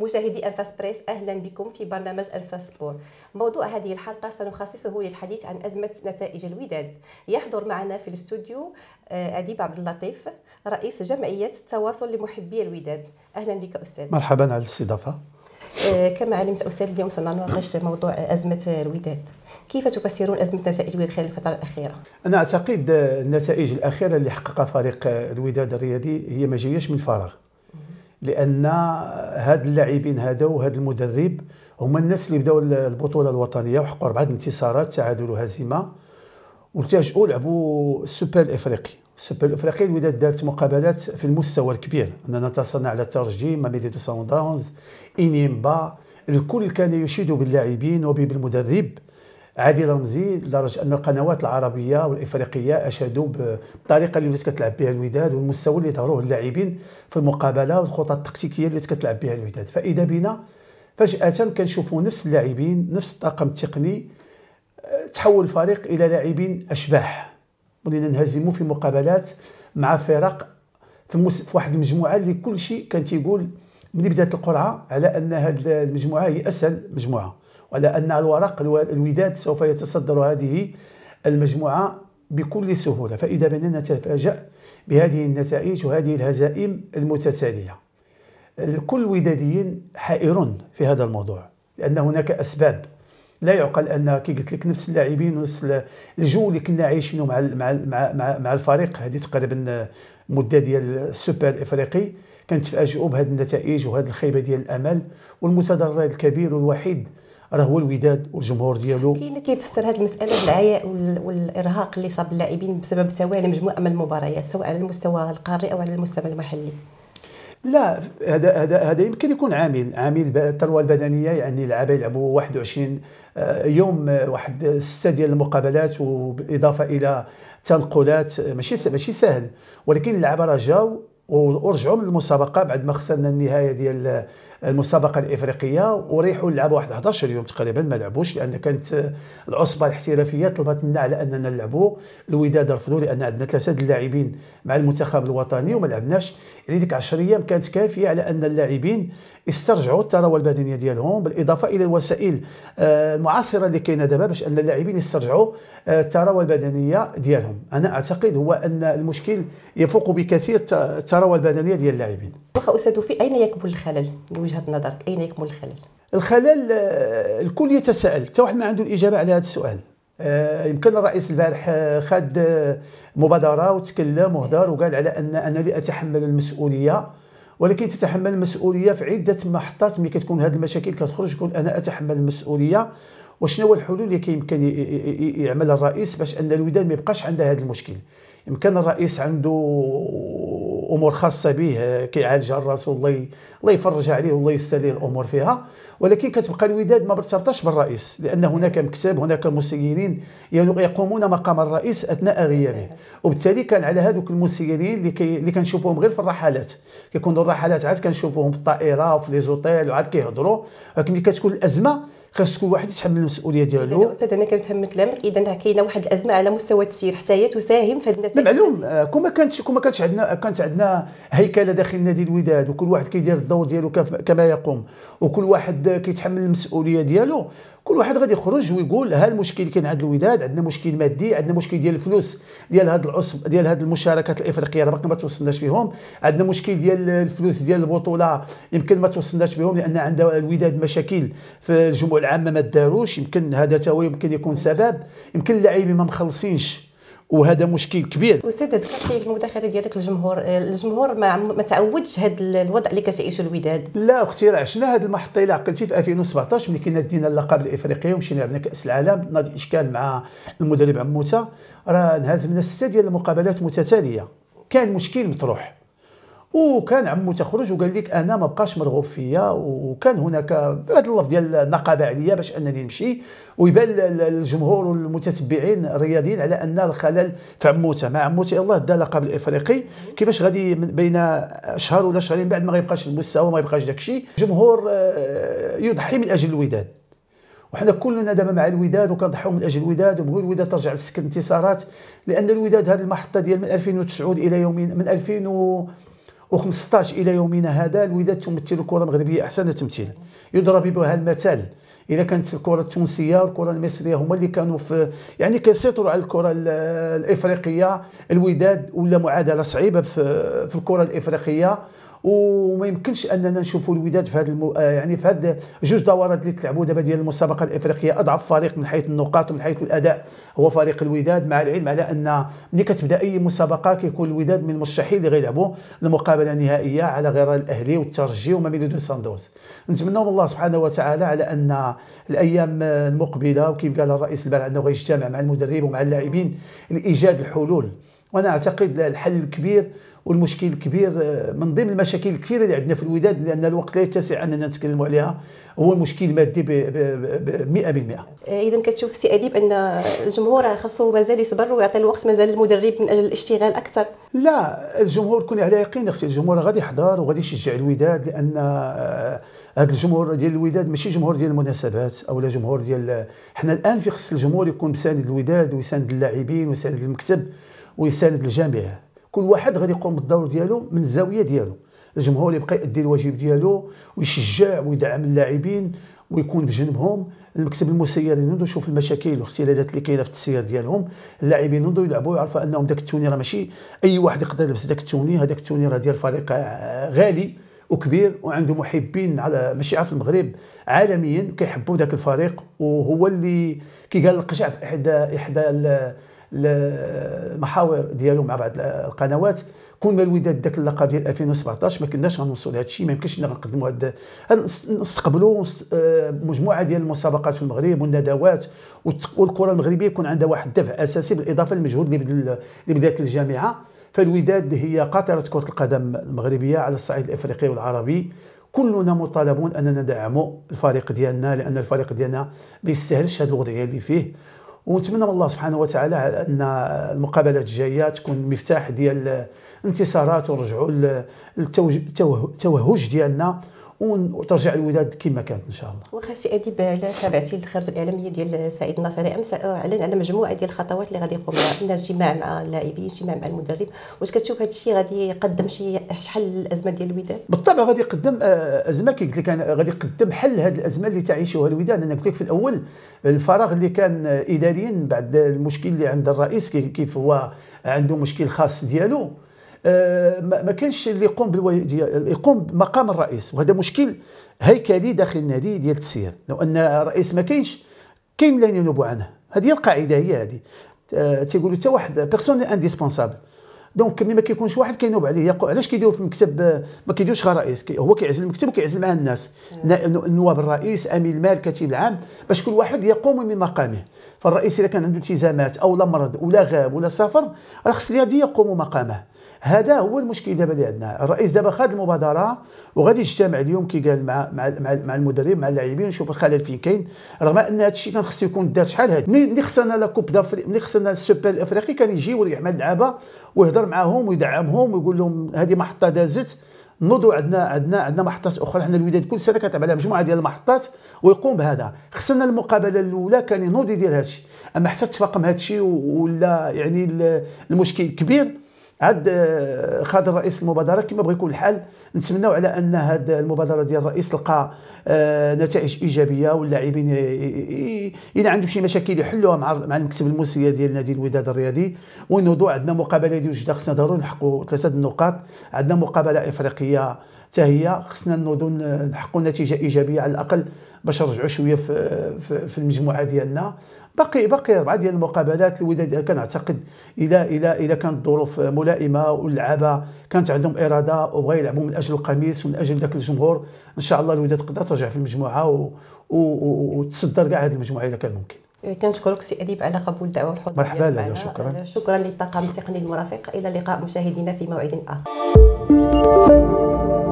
مشاهدي انفاس بريس اهلا بكم في برنامج انفاس سبور موضوع هذه الحلقه سنخصصه للحديث عن ازمه نتائج الوداد يحضر معنا في الاستوديو آه، اديب عبد اللطيف رئيس جمعيه التواصل لمحبي الوداد اهلا بك استاذ مرحبا على الاستضافه آه، كما علمت استاذ اليوم سنناقش موضوع ازمه الوداد كيف تفسرون ازمه نتائج الوداد خلال الفتره الاخيره انا اعتقد النتائج الاخيره اللي حققها فريق الوداد الرياضي هي ما جاياش من فراغ لان هاد اللاعبين هذا وهذا المدرب هما الناس اللي بداوا البطوله الوطنيه وحققوا اربعه انتصارات تعادل وهزيمه والتجؤوا لعبوا السوبر الافريقي السوبر الافريقي الوداد دارت مقابلات في المستوى الكبير اننا اتصلنا على الترجي ماميدي سان داونز انيمبا الكل كان يشيد باللاعبين وبالمدرب عادل رمزي لدرجه ان القنوات العربيه والافريقيه اشادوا بالطريقه اللي بدات كتلعب بها الوداد والمستوى اللي ظهروه اللاعبين في المقابله والخطط التكتيكيه اللي كتلعب بها الوداد فاذا بنا فجاه كنشوفوا نفس اللاعبين نفس الطاقم التقني تحول الفريق الى لاعبين اشباح ولينا نهزموا في مقابلات مع فرق في, المس... في واحد المجموعه اللي كل شيء كان تيقول من بدات القرعه على ان هذه المجموعه هي اسهل مجموعه وعلى ان الورق الوداد سوف يتصدر هذه المجموعه بكل سهوله فاذا بنا نتفاجا بهذه النتائج وهذه الهزائم المتتاليه الكل وداديين حائرون في هذا الموضوع لان هناك اسباب لا يعقل ان كي قلت لك نفس اللاعبين ونفس الجو اللي كنا عايشينه مع مع مع, مع الفريق هذه تقريبا مده ديال السوبر الافريقي كنتفاجئوا بهذه النتائج وهذه الخيبه ديال الامل والمتضرر الكبير والوحيد راه هو الوداد والجمهور ديالو كاين اللي كيفسر هذه المساله بالعياء والارهاق اللي صاب اللاعبين بسبب توالي مجموعه من المباريات سواء على المستوى القاري او على المستوى المحلي لا هذا هذا هذا يمكن يكون عامل عامل الثروه البدنيه يعني اللعابه يلعبوا 21 آه، يوم آه، واحد سته ديال المقابلات وبالاضافه الى تنقلات ماشي ماشي سهل ولكن اللعابه راه جاو ورجعوا من المسابقه بعد ما خسرنا النهايه ديال المسابقه الافريقيه وريحوا لعبوا واحد 11 يوم تقريبا ما لعبوش لان كانت العصبه الاحترافيه طلبت منا على اننا نلعبوا الوداد رفضوا لان عندنا ثلاثه اللاعبين مع المنتخب الوطني وما لعبناش يعني ديك 10 ايام كانت كافيه على ان اللاعبين يسترجعوا الثروه البدنيه ديالهم بالاضافه الى الوسائل آه، المعاصره اللي كاينه دابا باش ان اللاعبين يسترجعوا آه، الثروه البدنيه ديالهم انا اعتقد هو ان المشكل يفوق بكثير الثروه البدنيه ديال اللاعبين واخا استاذ في اين يكمن الخلل من وجهه نظرك اين يكمن الخلل الخلل آه، الكل يتساءل حتى واحد ما عنده الاجابه على هذا السؤال يمكن الرئيس البارح خد مبادره وتكلم وهضر وقال على ان انا اللي اتحمل المسؤوليه ولكن تتحمل المسؤوليه في عده محطات ملي كتكون هذه المشاكل كتخرج يقول انا اتحمل المسؤوليه وشنو هو الحلول اللي كيمكن يعمل الرئيس باش ان الوداد ما يبقاش عندها هذا المشكل يمكن الرئيس عنده امور خاصه به كيعالجها الراس والله الله يفرج عليه والله يسهل الامور فيها ولكن كتبقى الوداد ما مرتبطاش بالرئيس لان هناك مكتب هناك مسيرين يقومون مقام الرئيس اثناء غيابه وبالتالي كان على هذوك المسيرين اللي اللي كنشوفوهم غير في الرحلات كيكونوا الرحلات عاد كنشوفوهم في الطائره وفي لي زوتيل وعاد كيهضروا ولكن ملي كتكون الازمه خاص كل واحد يتحمل المسؤوليه ديالو استاذ انا كنفهم كلامك اذا كاينه واحد الازمه على مستوى التسيير حتى هي تساهم في هذه النتائج معلوم آه، كون ما كانتش كون ما كانتش عندنا كانت عندنا هيكله داخل نادي الوداد وكل واحد كيدير الدور ديالو كما يقوم وكل واحد كيتحمل المسؤوليه ديالو كل واحد غادي يخرج ويقول ها المشكل اللي كاين عند الوداد عندنا مشكل مادي عندنا مشكل ديال الفلوس ديال هاد العصب ديال هاد المشاركات الافريقيه باقي ما توصلناش فيهم عندنا مشكل ديال الفلوس ديال البطوله يمكن ما توصلناش بهم لان عند الوداد مشاكل في الجمهور العامه ما داروش يمكن هذا تا هو يمكن يكون سبب يمكن اللاعبين ما مخلصينش وهذا مشكل كبير استاذ ذكرتي في المداخله ديالك الجمهور الجمهور ما, ما تعودش هذا الوضع اللي كتعيشوا الوداد لا اختي راه عشنا هذه المحطه الى عقلتي في 2017 ملي كنا دينا اللقب الافريقي ومشينا لعبنا كاس العالم نادي الاشكال مع المدرب عموته راه نهزمنا سته ديال المقابلات متتاليه كان مشكل مطروح وكان عمو تخرج وقال لك انا ما بقاش مرغوب فيا وكان هناك هذا اللفظ ديال النقابه عليا باش انني نمشي ويبان الجمهور والمتتبعين الرياضيين على ان الخلل في عموته مع عموته الله دا لقب الافريقي كيفاش غادي بين شهر ولا شهرين بعد ما غيبقاش المستوى ما يبقاش داك الشيء الجمهور آه، آه، يضحي من اجل الوداد وحنا كلنا دابا مع الوداد وكنضحيو من اجل الوداد وبغيو الوداد ترجع لسك الانتصارات لان الوداد هذه المحطه ديال من 2009 الى يومين من 2000 و15 الى يومنا هذا الوداد تمثل الكره المغربيه احسن تمثيل يضرب بها المثال اذا كانت الكره التونسيه والكره المصريه هما اللي كانوا في يعني كيسيطروا على الكره الافريقيه الوداد ولا معادله صعيبه في الكره الافريقيه وما يمكنش اننا نشوفوا الوداد في هذا المو... آه، يعني في هذا جوج دورات اللي تلعبوا دابا ديال المسابقه الافريقيه اضعف فريق من حيث النقاط ومن حيث الاداء هو فريق الوداد مع العلم على ان ملي كتبدا اي مسابقه كيكون الوداد من المرشحين اللي غيلعبوا المقابله النهائيه على غير الاهلي والترجي وما دو ساندوز نتمنوا من الله سبحانه وتعالى على ان الايام المقبله وكيف قال الرئيس البارح انه غيجتمع مع المدرب ومع اللاعبين لايجاد الحلول وانا اعتقد الحل الكبير والمشكل الكبير آه، من ضمن المشاكل الكثيره اللي عندنا في الوداد لان الوقت لا يتسع اننا نتكلموا عليها هو المشكل المادي ب 100% آه، اذا كتشوف سي اديب ان الجمهور خاصو مازال يصبر ويعطي الوقت مازال المدرب من اجل الاشتغال اكثر لا الجمهور كون على يقين اختي الجمهور غادي يحضر وغادي يشجع الوداد لان هذا آه، الجمهور ديال الوداد ماشي جمهور ديال المناسبات او لا جمهور ديال حنا الان في خص الجمهور يكون مساند الوداد ويساند اللاعبين ويساند المكتب ويساند الجميع كل واحد غادي يقوم بالدور ديالو من الزاويه ديالو الجمهور يبقى يؤدي الواجب ديالو ويشجع ويدعم اللاعبين ويكون بجنبهم المكتب المسير ينوضوا يشوف المشاكل والاختلالات اللي كاينه في التسيير ديالهم اللاعبين ينوضوا يلعبوا يعرفوا انهم داك التوني راه ماشي اي واحد يقدر يلبس داك التوني هذاك التوني راه ديال فريق آه، غالي وكبير وعنده محبين على ماشي في المغرب عالميا كيحبوا ذاك الفريق وهو اللي كيقال القشع في احدى احدى المحاور ديالو مع بعض القنوات كون ما الوداد داك اللقب ديال 2017 ما كناش غنوصلوا لهذا الشيء ما يمكنش نقدموا هذا نستقبلوا آه، مجموعه ديال المسابقات في المغرب والندوات والكره المغربيه يكون عندها واحد الدفع اساسي بالاضافه للمجهود اللي بدات الجامعه فالوداد هي قاطره كره القدم المغربيه على الصعيد الافريقي والعربي كلنا مطالبون اننا ندعموا الفريق ديالنا لان الفريق ديالنا ما يستاهلش هذه الوضعيه اللي فيه ونتمنى من الله سبحانه وتعالى ان المقابلات الجايه تكون مفتاح ديال الانتصارات ونرجعوا للتوهج ديالنا وترجع الوداد كما كانت ان شاء الله واخا سي اديب على تابعتي الخرج الاعلاميه ديال سعيد الناصري امس اعلن آه، على مجموعه ديال الخطوات اللي غادي يقوم بها من اجتماع مع اللاعبين اجتماع مع المدرب واش كتشوف هذا الشيء غادي يقدم شي حل الازمه ديال الوداد بالطبع غادي يقدم آه، ازمه كي قلت لك انا غادي يقدم حل هذه الازمه اللي تعيشها الوداد انا قلت لك في الاول الفراغ اللي كان اداريا بعد المشكل اللي عند الرئيس كيف هو عنده مشكل خاص ديالو آه، ما كانش اللي يقوم بالواجب يقوم بمقام الرئيس وهذا مشكل هيكلي داخل النادي ديال التسيير لو ان الرئيس ما كاينش كاين اللي ينوب عنه هذه هي القاعده هي هذه آه، تيقولوا حتى واحد بيرسون انديسبونسابل دونك ملي ما كيكونش واحد كينوب عليه علاش كيديروا في المكتب ما كيديروش غير رئيس هو كيعزل المكتب وكيعزل معاه الناس النواب الرئيس امين المال كتيب العام باش كل واحد يقوم من مقامه فالرئيس اذا كان عنده التزامات او لا مرض ولا غاب ولا سافر راه خص اللي يقوم مقامه هذا هو المشكل دابا اللي عندنا الرئيس دابا خد المبادره وغادي يجتمع اليوم كي قال مع مع مع, مع المدرب مع اللاعبين نشوف الخلل فين كاين رغم ان هذا الشيء كان خصو يكون دار شحال هذا ملي خصنا لا كوب دافري ملي خصنا السوبر الافريقي كان يجي ويعمل اللعابه ويهضر معاهم ويدعمهم ويقول لهم هذه محطه دازت نوضوا عندنا عندنا عندنا محطات اخرى حنا الوداد كل سنه كتعمل عليها مجموعه ديال المحطات ويقوم بهذا خصنا المقابله الاولى كان ينوض يدير هذا الشيء اما حتى تفاقم هذا الشيء ولا يعني المشكل كبير عاد آه، خاد الرئيس المبادره كما بغى يكون الحال نتمناو على ان هاد المبادره ديال الرئيس تلقى آه، نتائج ايجابيه واللاعبين الى عنده شي مشاكل يحلوها مع مع المكتب الموسيقي ديال نادي الوداد الرياضي ونوضوا عندنا مقابله ديال وجده خصنا ضروري نحققوا ثلاثه النقاط عندنا مقابله افريقيه حتى هي خصنا نوضوا نحققوا نتيجه ايجابيه على الاقل باش نرجعوا شويه في, في, في المجموعه ديالنا باقي باقي اربعه ديال المقابلات الوداد كنعتقد الى الى الى كانت الظروف ملائمه واللعابه كانت عندهم اراده وبغا يلعبوا من اجل القميص ومن اجل ذاك الجمهور ان شاء الله الوداد تقدر ترجع في المجموعه وتصدر كاع هذه المجموعه اذا كان ممكن إيه، كنشكرك سي اديب على قبول الدعوه والحضور مرحبا لك شكرا شكرا للطاقم التقني المرافق الى اللقاء مشاهدينا في موعد اخر